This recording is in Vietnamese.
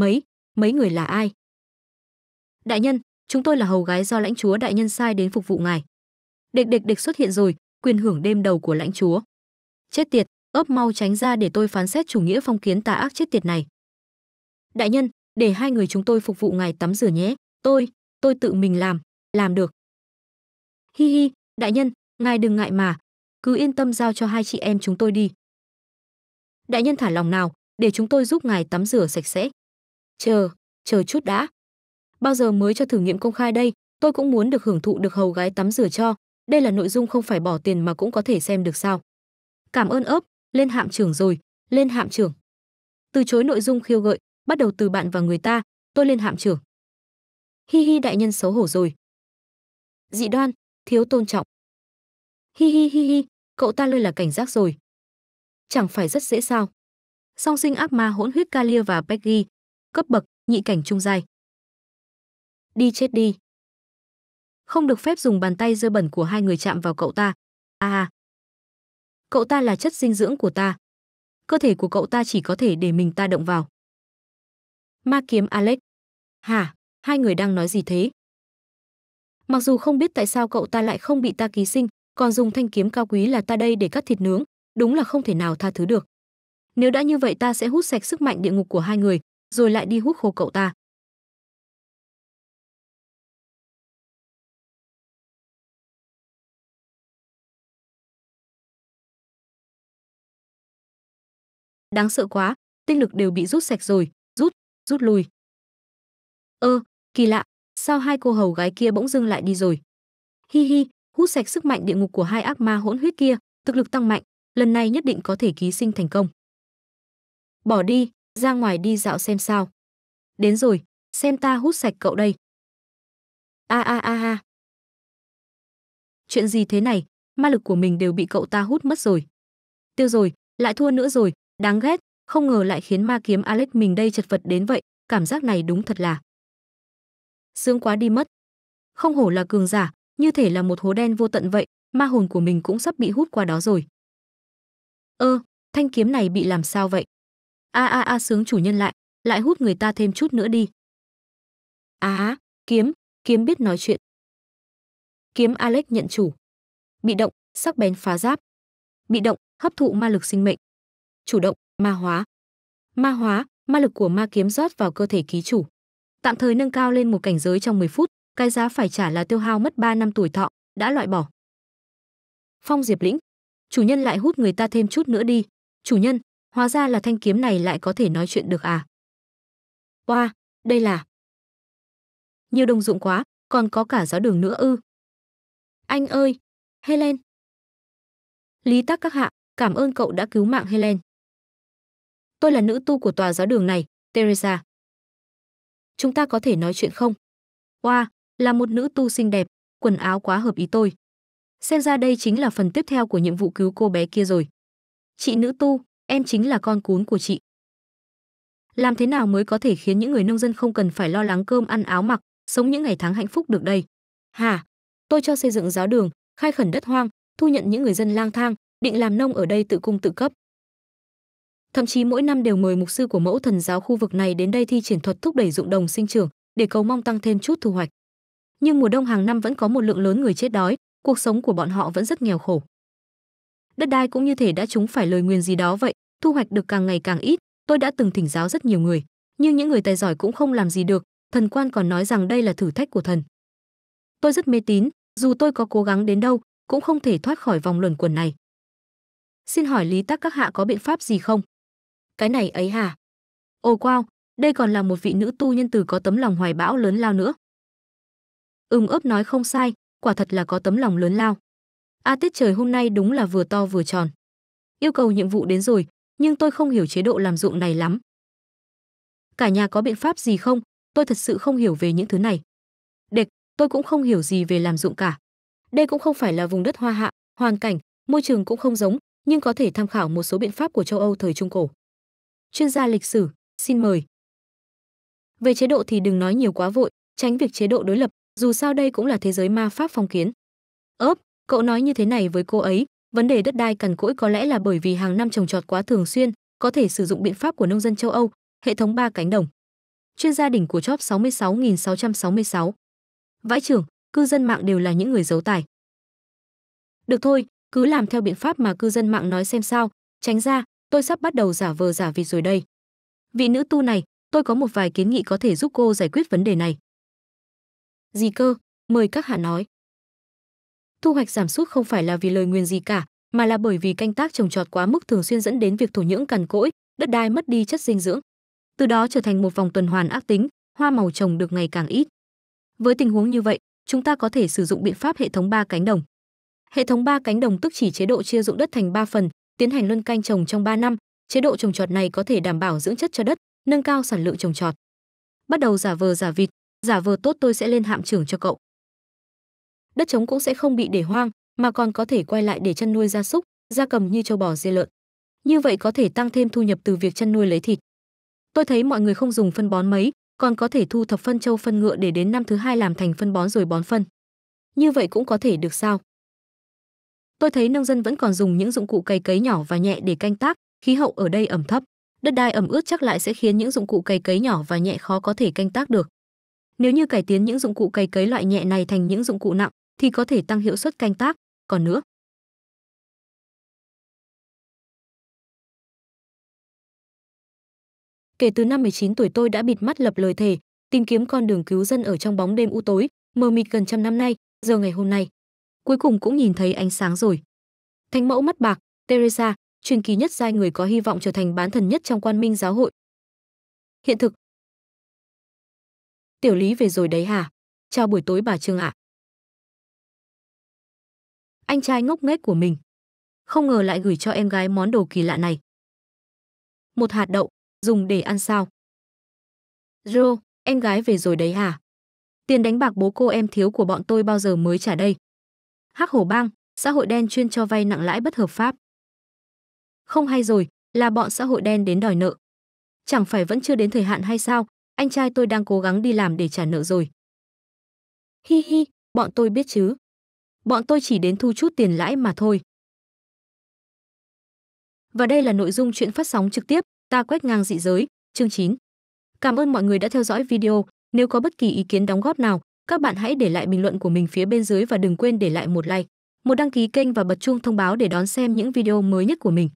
Mấy, mấy người là ai? Đại nhân, chúng tôi là hầu gái do lãnh chúa đại nhân sai đến phục vụ ngài. Địch địch địch xuất hiện rồi, quyền hưởng đêm đầu của lãnh chúa. Chết tiệt, ớp mau tránh ra để tôi phán xét chủ nghĩa phong kiến tà ác chết tiệt này. Đại nhân, để hai người chúng tôi phục vụ ngài tắm rửa nhé, tôi, tôi tự mình làm, làm được. Hi hi, đại nhân, ngài đừng ngại mà, cứ yên tâm giao cho hai chị em chúng tôi đi. Đại nhân thả lòng nào, để chúng tôi giúp ngài tắm rửa sạch sẽ. Chờ, chờ chút đã. Bao giờ mới cho thử nghiệm công khai đây, tôi cũng muốn được hưởng thụ được hầu gái tắm rửa cho, đây là nội dung không phải bỏ tiền mà cũng có thể xem được sao. Cảm ơn ớp, lên hạm trưởng rồi, lên hạm trưởng. Từ chối nội dung khiêu gợi, bắt đầu từ bạn và người ta, tôi lên hạm trưởng. Hi hi đại nhân xấu hổ rồi. Dị đoan, thiếu tôn trọng. Hi hi hi hi, cậu ta lơi là cảnh giác rồi. Chẳng phải rất dễ sao. Song sinh ác ma hỗn huyết Kalia và Peggy, cấp bậc, nhị cảnh trung giai. Đi chết đi. Không được phép dùng bàn tay dơ bẩn của hai người chạm vào cậu ta. A à, Cậu ta là chất dinh dưỡng của ta. Cơ thể của cậu ta chỉ có thể để mình ta động vào. Ma kiếm Alex. Hả, hai người đang nói gì thế? Mặc dù không biết tại sao cậu ta lại không bị ta ký sinh, còn dùng thanh kiếm cao quý là ta đây để cắt thịt nướng, đúng là không thể nào tha thứ được. Nếu đã như vậy ta sẽ hút sạch sức mạnh địa ngục của hai người, rồi lại đi hút khô cậu ta. Đáng sợ quá, tinh lực đều bị rút sạch rồi, rút, rút lui. Ơ, ờ, kỳ lạ, sao hai cô hầu gái kia bỗng dưng lại đi rồi? Hi hi, hút sạch sức mạnh địa ngục của hai ác ma hỗn huyết kia, thực lực tăng mạnh, lần này nhất định có thể ký sinh thành công. Bỏ đi, ra ngoài đi dạo xem sao. Đến rồi, xem ta hút sạch cậu đây. A a a a. Chuyện gì thế này, ma lực của mình đều bị cậu ta hút mất rồi. Tiêu rồi, lại thua nữa rồi, đáng ghét, không ngờ lại khiến ma kiếm Alex mình đây chật vật đến vậy, cảm giác này đúng thật là. Sướng quá đi mất. Không hổ là cường giả, như thể là một hố đen vô tận vậy, ma hồn của mình cũng sắp bị hút qua đó rồi. Ơ, ờ, thanh kiếm này bị làm sao vậy? a a a sướng chủ nhân lại lại hút người ta thêm chút nữa đi á à, kiếm kiếm biết nói chuyện kiếm alex nhận chủ bị động sắc bén phá giáp bị động hấp thụ ma lực sinh mệnh chủ động ma hóa ma hóa ma lực của ma kiếm rót vào cơ thể ký chủ tạm thời nâng cao lên một cảnh giới trong 10 phút cái giá phải trả là tiêu hao mất 3 năm tuổi thọ đã loại bỏ phong diệp lĩnh chủ nhân lại hút người ta thêm chút nữa đi chủ nhân Hóa ra là thanh kiếm này lại có thể nói chuyện được à? Qua, wow, đây là... Nhiều đồng dụng quá, còn có cả giáo đường nữa ư. Anh ơi! Helen! Lý tắc các hạ, cảm ơn cậu đã cứu mạng Helen. Tôi là nữ tu của tòa giáo đường này, Teresa. Chúng ta có thể nói chuyện không? Wow, là một nữ tu xinh đẹp, quần áo quá hợp ý tôi. Xem ra đây chính là phần tiếp theo của nhiệm vụ cứu cô bé kia rồi. Chị nữ tu, Em chính là con cún của chị. Làm thế nào mới có thể khiến những người nông dân không cần phải lo lắng cơm ăn áo mặc, sống những ngày tháng hạnh phúc được đây? Hà, Tôi cho xây dựng giáo đường, khai khẩn đất hoang, thu nhận những người dân lang thang, định làm nông ở đây tự cung tự cấp. Thậm chí mỗi năm đều mời mục sư của mẫu thần giáo khu vực này đến đây thi triển thuật thúc đẩy dụng đồng sinh trưởng để cầu mong tăng thêm chút thu hoạch. Nhưng mùa đông hàng năm vẫn có một lượng lớn người chết đói, cuộc sống của bọn họ vẫn rất nghèo khổ. Đất đai cũng như thể đã chúng phải lời nguyền gì đó vậy, thu hoạch được càng ngày càng ít tôi đã từng thỉnh giáo rất nhiều người nhưng những người tài giỏi cũng không làm gì được thần quan còn nói rằng đây là thử thách của thần tôi rất mê tín dù tôi có cố gắng đến đâu cũng không thể thoát khỏi vòng luẩn quẩn này xin hỏi lý tắc các hạ có biện pháp gì không cái này ấy hả ồ wow đây còn là một vị nữ tu nhân từ có tấm lòng hoài bão lớn lao nữa ừm ớp nói không sai quả thật là có tấm lòng lớn lao a à, tiết trời hôm nay đúng là vừa to vừa tròn yêu cầu nhiệm vụ đến rồi nhưng tôi không hiểu chế độ làm ruộng này lắm. Cả nhà có biện pháp gì không? Tôi thật sự không hiểu về những thứ này. Địch, tôi cũng không hiểu gì về làm ruộng cả. Đây cũng không phải là vùng đất hoa hạ, hoàn cảnh, môi trường cũng không giống, nhưng có thể tham khảo một số biện pháp của châu Âu thời Trung Cổ. Chuyên gia lịch sử, xin mời. Về chế độ thì đừng nói nhiều quá vội, tránh việc chế độ đối lập, dù sao đây cũng là thế giới ma pháp phong kiến. ốp, cậu nói như thế này với cô ấy, Vấn đề đất đai cằn cỗi có lẽ là bởi vì hàng năm trồng trọt quá thường xuyên, có thể sử dụng biện pháp của nông dân châu Âu, hệ thống ba cánh đồng. Chuyên gia đỉnh của Job 66666. Vãi trưởng, cư dân mạng đều là những người giấu tài. Được thôi, cứ làm theo biện pháp mà cư dân mạng nói xem sao, tránh ra, tôi sắp bắt đầu giả vờ giả vịt rồi đây. Vị nữ tu này, tôi có một vài kiến nghị có thể giúp cô giải quyết vấn đề này. Gì cơ? Mời các hạ nói thu hoạch giảm sút không phải là vì lời nguyền gì cả, mà là bởi vì canh tác trồng trọt quá mức thường xuyên dẫn đến việc thổ nhưỡng cằn cỗi, đất đai mất đi chất dinh dưỡng. Từ đó trở thành một vòng tuần hoàn ác tính, hoa màu trồng được ngày càng ít. Với tình huống như vậy, chúng ta có thể sử dụng biện pháp hệ thống ba cánh đồng. Hệ thống ba cánh đồng tức chỉ chế độ chia dụng đất thành 3 phần, tiến hành luân canh trồng trong 3 năm, chế độ trồng trọt này có thể đảm bảo dưỡng chất cho đất, nâng cao sản lượng trồng trọt. Bắt đầu giả vờ giả vịt, giả vờ tốt tôi sẽ lên hạm trưởng cho cậu đất trống cũng sẽ không bị để hoang mà còn có thể quay lại để chăn nuôi gia súc gia cầm như châu bò dê lợn như vậy có thể tăng thêm thu nhập từ việc chăn nuôi lấy thịt tôi thấy mọi người không dùng phân bón mấy còn có thể thu thập phân trâu, phân ngựa để đến năm thứ hai làm thành phân bón rồi bón phân như vậy cũng có thể được sao tôi thấy nông dân vẫn còn dùng những dụng cụ cày cấy nhỏ và nhẹ để canh tác khí hậu ở đây ẩm thấp đất đai ẩm ướt chắc lại sẽ khiến những dụng cụ cày cấy nhỏ và nhẹ khó có thể canh tác được nếu như cải tiến những dụng cụ cày cấy loại nhẹ này thành những dụng cụ nặng thì có thể tăng hiệu suất canh tác, còn nữa. Kể từ năm 19 tuổi tôi đã bịt mắt lập lời thề, tìm kiếm con đường cứu dân ở trong bóng đêm u tối, mờ mịt gần trăm năm nay, giờ ngày hôm nay. Cuối cùng cũng nhìn thấy ánh sáng rồi. Thánh mẫu mắt bạc, Teresa, truyền kỳ nhất giai người có hy vọng trở thành bán thần nhất trong quan minh giáo hội. Hiện thực. Tiểu lý về rồi đấy hả? Chào buổi tối bà Trương ạ. À anh trai ngốc nghếch của mình. Không ngờ lại gửi cho em gái món đồ kỳ lạ này. Một hạt đậu, dùng để ăn sao? Rô, em gái về rồi đấy hả? Tiền đánh bạc bố cô em thiếu của bọn tôi bao giờ mới trả đây? Hắc hổ bang, xã hội đen chuyên cho vay nặng lãi bất hợp pháp. Không hay rồi, là bọn xã hội đen đến đòi nợ. Chẳng phải vẫn chưa đến thời hạn hay sao, anh trai tôi đang cố gắng đi làm để trả nợ rồi. Hi hi, bọn tôi biết chứ. Bọn tôi chỉ đến thu chút tiền lãi mà thôi. Và đây là nội dung chuyện phát sóng trực tiếp Ta quét ngang dị giới, chương 9. Cảm ơn mọi người đã theo dõi video. Nếu có bất kỳ ý kiến đóng góp nào, các bạn hãy để lại bình luận của mình phía bên dưới và đừng quên để lại một like, một đăng ký kênh và bật chuông thông báo để đón xem những video mới nhất của mình.